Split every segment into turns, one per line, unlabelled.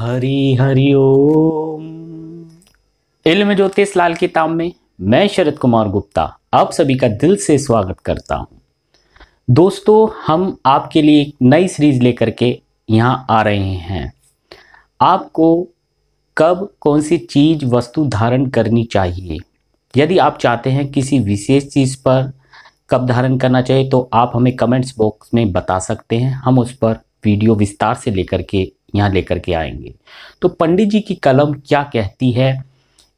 हरी हरि ओम इल्म ज्योतिष लाल किताब में मैं शरद कुमार गुप्ता आप सभी का दिल से स्वागत करता हूं दोस्तों हम आपके लिए एक नई सीरीज लेकर के यहां आ रहे हैं आपको कब कौन सी चीज वस्तु धारण करनी चाहिए यदि आप चाहते हैं किसी विशेष चीज़ पर कब धारण करना चाहिए तो आप हमें कमेंट्स बॉक्स में बता सकते हैं हम उस पर वीडियो विस्तार से लेकर के यहाँ लेकर के आएंगे तो पंडित जी की कलम क्या कहती है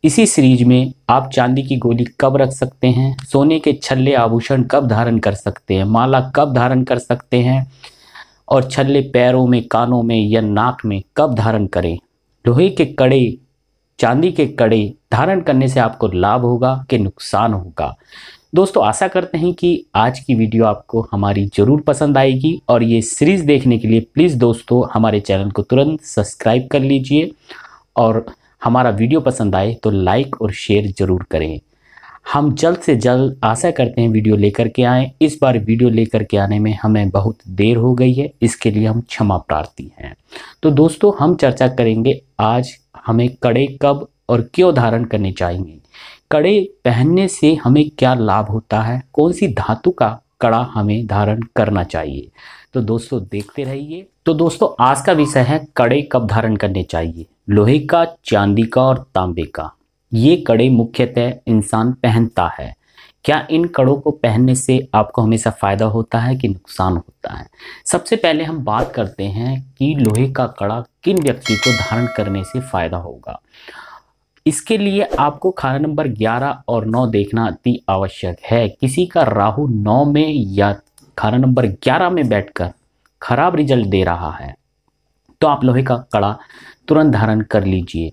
इसी सीरीज में आप चांदी की गोली कब रख सकते हैं सोने के छल्ले आभूषण कब धारण कर सकते हैं माला कब धारण कर सकते हैं और छल्ले पैरों में कानों में या नाक में कब धारण करें लोहे के कड़े चांदी के कड़े धारण करने से आपको लाभ होगा कि नुकसान होगा दोस्तों आशा करते हैं कि आज की वीडियो आपको हमारी ज़रूर पसंद आएगी और ये सीरीज़ देखने के लिए प्लीज़ दोस्तों हमारे चैनल को तुरंत सब्सक्राइब कर लीजिए और हमारा वीडियो पसंद आए तो लाइक और शेयर ज़रूर करें हम जल्द से जल्द आशा करते हैं वीडियो लेकर के आएँ इस बार वीडियो लेकर के आने में हमें बहुत देर हो गई है इसके लिए हम क्षमा प्रार्थी हैं तो दोस्तों हम चर्चा करेंगे आज हमें कड़े कब और क्यों धारण करने चाहिए कड़े पहनने से हमें क्या लाभ होता है कौन सी धातु का कड़ा हमें धारण करना चाहिए तो दोस्तों देखते रहिए तो दोस्तों आज का विषय है कड़े कब धारण करने चाहिए लोहे का चांदी का और तांबे का ये कड़े मुख्यतः इंसान पहनता है क्या इन कड़ों को पहनने से आपको हमेशा फ़ायदा होता है कि नुकसान होता है सबसे पहले हम बात करते हैं कि लोहे का कड़ा किन व्यक्ति को धारण करने से फ़ायदा होगा इसके लिए आपको खाना नंबर 11 और 9 देखना अति आवश्यक है किसी का राहु 9 में या खाना नंबर 11 में बैठकर खराब रिजल्ट दे रहा है तो आप लोहे का कड़ा तुरंत धारण कर लीजिए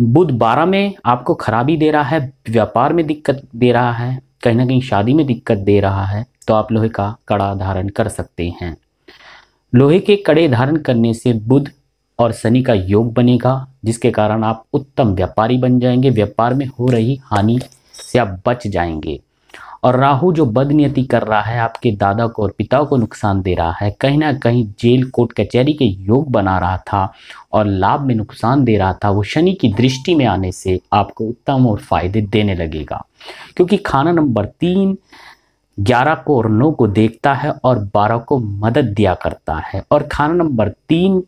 बुध 12 में आपको खराबी दे रहा है व्यापार में दिक्कत दे रहा है कहीं ना कहीं शादी में दिक्कत दे रहा है तो आप लोहे का कड़ा धारण कर सकते हैं लोहे के कड़े धारण करने से बुध और शनि का योग बनेगा जिसके कारण आप उत्तम व्यापारी बन जाएंगे व्यापार में हो रही हानि से आप बच जाएंगे और राहु जो बदनीयति कर रहा है आपके दादा को और पिता को नुकसान दे रहा है कहीं ना कहीं जेल कोर्ट कचहरी के योग बना रहा था और लाभ में नुकसान दे रहा था वो शनि की दृष्टि में आने से आपको उत्तम और फायदे देने लगेगा क्योंकि खाना नंबर तीन ग्यारह को और नौ को देखता है और बारह को मदद दिया करता है और खाना नंबर तीन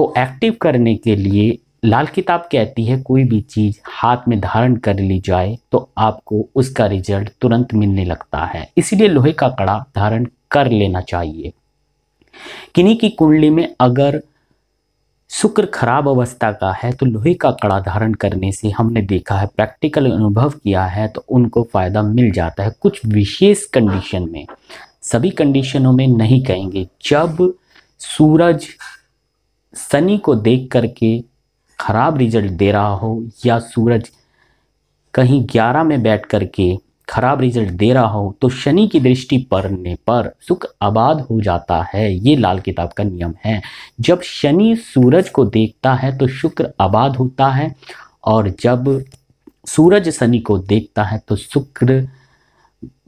को एक्टिव करने के लिए लाल किताब कहती है कोई भी चीज हाथ में धारण कर ली जाए तो आपको उसका रिजल्ट तुरंत मिलने लगता है इसलिए लोहे का कड़ा धारण कर लेना चाहिए किन्हीं की कुंडली में अगर शुक्र खराब अवस्था का है तो लोहे का कड़ा धारण करने से हमने देखा है प्रैक्टिकल अनुभव किया है तो उनको फ़ायदा मिल जाता है कुछ विशेष कंडीशन में सभी कंडीशनों में नहीं कहेंगे जब सूरज शनि को देख करके खराब रिजल्ट दे रहा हो या सूरज कहीं ग्यारह में बैठ करके खराब रिजल्ट दे रहा हो तो शनि की दृष्टि पड़ने पर सुख आबाद हो जाता है ये लाल किताब का नियम है जब शनि सूरज को देखता है तो शुक्र आबाद होता है और जब सूरज शनि को देखता है तो शुक्र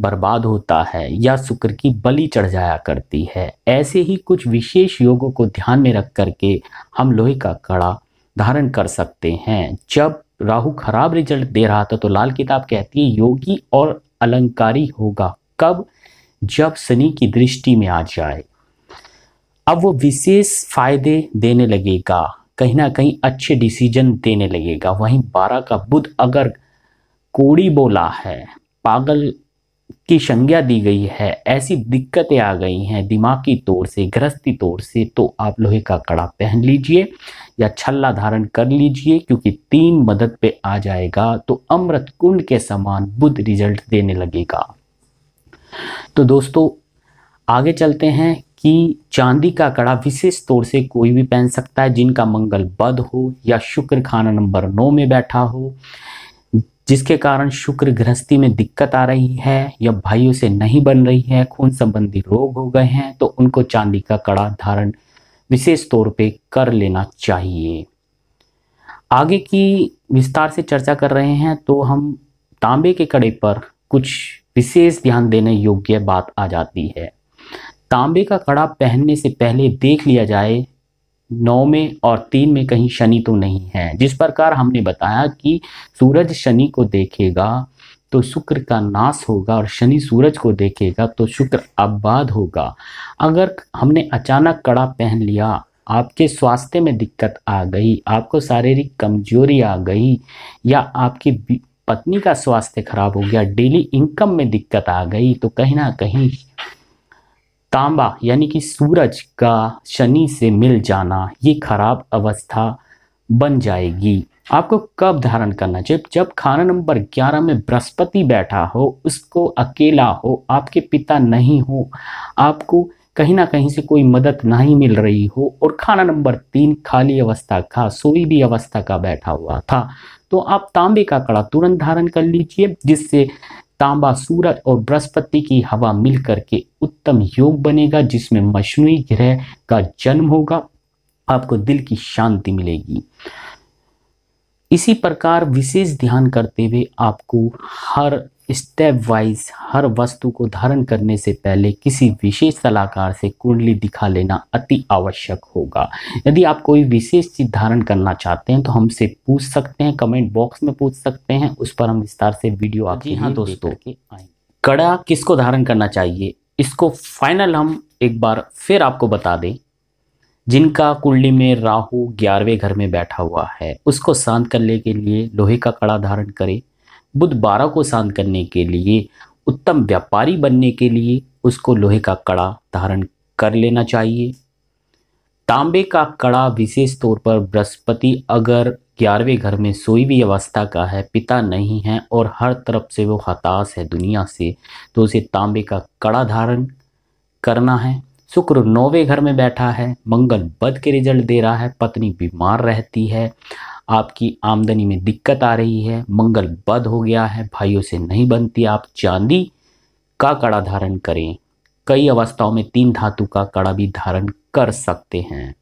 बर्बाद होता है या शुक्र की बलि चढ़ जाया करती है ऐसे ही कुछ विशेष योगों को ध्यान में रख करके हम लोहे का कड़ा धारण कर सकते हैं जब राहु खराब रिजल्ट दे रहा था तो लाल किताब कहती है योगी और अलंकारी होगा कब जब शनि की दृष्टि में आ जाए अब वो विशेष फायदे देने लगेगा कहीं ना कहीं अच्छे डिसीजन देने लगेगा वहीं बारह का बुध अगर कोड़ी बोला है पागल की संज्ञा दी गई है ऐसी दिक्कतें आ गई हैं दिमागी तौर से गृहस्थी तौर से तो आप लोहे का कड़ा पहन लीजिए या छल्ला धारण कर लीजिए क्योंकि तीन मदद पे आ जाएगा तो अमृत कुंड के समान बुद्ध रिजल्ट देने लगेगा तो दोस्तों आगे चलते हैं कि चांदी का कड़ा विशेष तौर से कोई भी पहन सकता है जिनका मंगल बद हो या शुक्र खाना नंबर नौ में बैठा हो जिसके कारण शुक्र गृहस्थी में दिक्कत आ रही है या भाइयों से नहीं बन रही है खून संबंधी रोग हो गए हैं तो उनको चांदी का कड़ा धारण विशेष तौर पे कर लेना चाहिए आगे की विस्तार से चर्चा कर रहे हैं तो हम तांबे के कड़े पर कुछ विशेष ध्यान देने योग्य बात आ जाती है तांबे का कड़ा पहनने से पहले देख लिया जाए नौ में और तीन में कहीं शनि तो नहीं है जिस प्रकार हमने बताया कि सूरज शनि को देखेगा तो शुक्र का नाश होगा और शनि सूरज को देखेगा तो शुक्र आबाद होगा अगर हमने अचानक कड़ा पहन लिया आपके स्वास्थ्य में दिक्कत आ गई आपको शारीरिक कमजोरी आ गई या आपकी पत्नी का स्वास्थ्य खराब हो गया डेली इनकम में दिक्कत आ गई तो कहीं ना कहीं तांबा यानी कि सूरज का शनि से मिल जाना ये खराब अवस्था बन जाएगी आपको कब धारण करना चाहिए जब खाना नंबर 11 में बृहस्पति बैठा हो उसको अकेला हो आपके पिता नहीं हो आपको कहीं ना कहीं से कोई मदद नहीं मिल रही हो और खाना नंबर तीन खाली अवस्था का सोई भी अवस्था का बैठा हुआ था तो आप तांबे का कड़ा तुरंत धारण कर लीजिए जिससे तांबा सूरज और बृहस्पति की हवा मिलकर के उत्तम योग बनेगा जिसमें मशनू ग्रह का जन्म होगा आपको दिल की शांति मिलेगी इसी प्रकार विशेष ध्यान करते हुए आपको हर स्टेप वाइज हर वस्तु को धारण करने से पहले किसी विशेष सलाहकार से कुंडली दिखा लेना अति आवश्यक होगा यदि आप कोई विशेष चीज धारण करना चाहते हैं तो हमसे पूछ सकते हैं कमेंट बॉक्स में पूछ सकते हैं उस पर हम विस्तार से वीडियो आपके जी हाँ दोस्तों कड़ा किसको धारण करना चाहिए इसको फाइनल हम एक बार फिर आपको बता दें जिनका कुंडली में राहु ग्यारहवें घर में बैठा हुआ है उसको शांत करने के लिए लोहे का कड़ा धारण करें बुध बारह को शांत करने के लिए उत्तम व्यापारी बनने के लिए उसको लोहे का कड़ा धारण कर लेना चाहिए तांबे का कड़ा विशेष तौर पर बृहस्पति अगर ग्यारहवें घर में सोईवी अवस्था का है पिता नहीं है और हर तरफ से वो हताश है दुनिया से तो उसे तांबे का कड़ा धारण करना है शुक्र नौवे घर में बैठा है मंगल बद के रिजल्ट दे रहा है पत्नी बीमार रहती है आपकी आमदनी में दिक्कत आ रही है मंगल बद हो गया है भाइयों से नहीं बनती आप चांदी का कड़ा धारण करें कई अवस्थाओं में तीन धातु का कड़ा भी धारण कर सकते हैं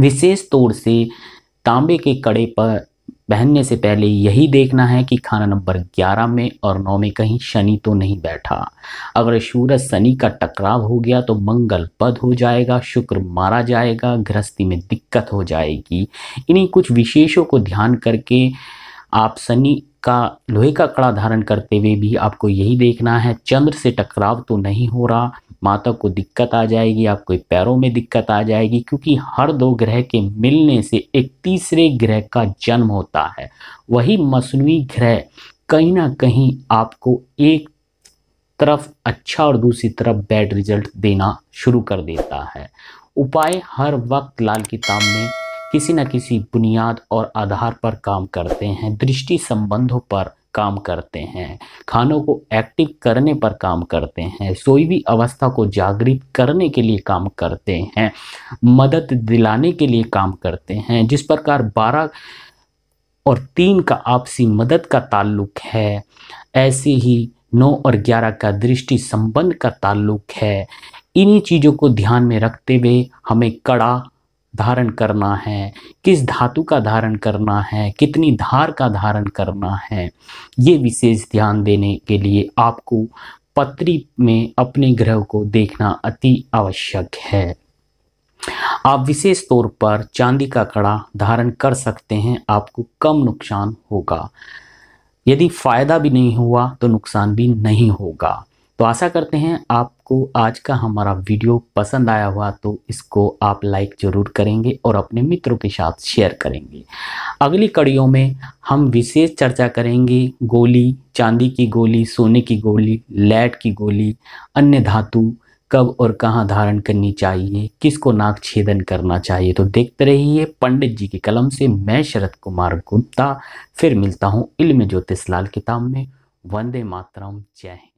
विशेष तौर से तांबे के कड़े पर पहनने से पहले यही देखना है कि खाना नंबर 11 में और 9 में कहीं शनि तो नहीं बैठा अगर सूरज शनि का टकराव हो गया तो मंगल पद हो जाएगा शुक्र मारा जाएगा गृहस्थी में दिक्कत हो जाएगी इन्हीं कुछ विशेषों को ध्यान करके आप शनि का लोहे का कड़ा धारण करते हुए भी आपको यही देखना है चंद्र से टकराव तो नहीं हो रहा माता को दिक्कत आ जाएगी आपको पैरों में दिक्कत आ जाएगी क्योंकि हर दो ग्रह के मिलने से एक तीसरे ग्रह का जन्म होता है वही मसनवी ग्रह कहीं ना कहीं आपको एक तरफ अच्छा और दूसरी तरफ बैड रिजल्ट देना शुरू कर देता है उपाय हर वक्त लाल किताब में किसी न किसी बुनियाद और आधार पर काम करते हैं दृष्टि संबंधों पर काम करते हैं खानों को एक्टिव करने पर काम करते हैं सोई भी अवस्था को जागृत करने के लिए काम करते हैं मदद दिलाने के लिए काम करते हैं जिस प्रकार बारह और तीन का आपसी मदद का ताल्लुक है ऐसे ही नौ और ग्यारह का दृष्टि संबंध का ताल्लुक है इन्हीं चीज़ों को ध्यान में रखते हुए हमें कड़ा धारण करना है किस धातु का धारण करना है कितनी धार का धारण करना है ये विशेष ध्यान देने के लिए आपको पत्री में अपने ग्रह को देखना अति आवश्यक है आप विशेष तौर पर चांदी का कड़ा धारण कर सकते हैं आपको कम नुकसान होगा यदि फ़ायदा भी नहीं हुआ तो नुकसान भी नहीं होगा तो आशा करते हैं आप आपको आज का हमारा वीडियो पसंद आया हुआ तो इसको आप लाइक ज़रूर करेंगे और अपने मित्रों के साथ शेयर करेंगे अगली कड़ियों में हम विशेष चर्चा करेंगे गोली चांदी की गोली सोने की गोली लैट की गोली अन्य धातु कब और कहाँ धारण करनी चाहिए किसको नाक छेदन करना चाहिए तो देखते रहिए पंडित जी की कलम से मैं शरद कुमार गुप्ता फिर मिलता हूँ इल्म ज्योतिष लाल किताब में वंदे मातरम जय हिंद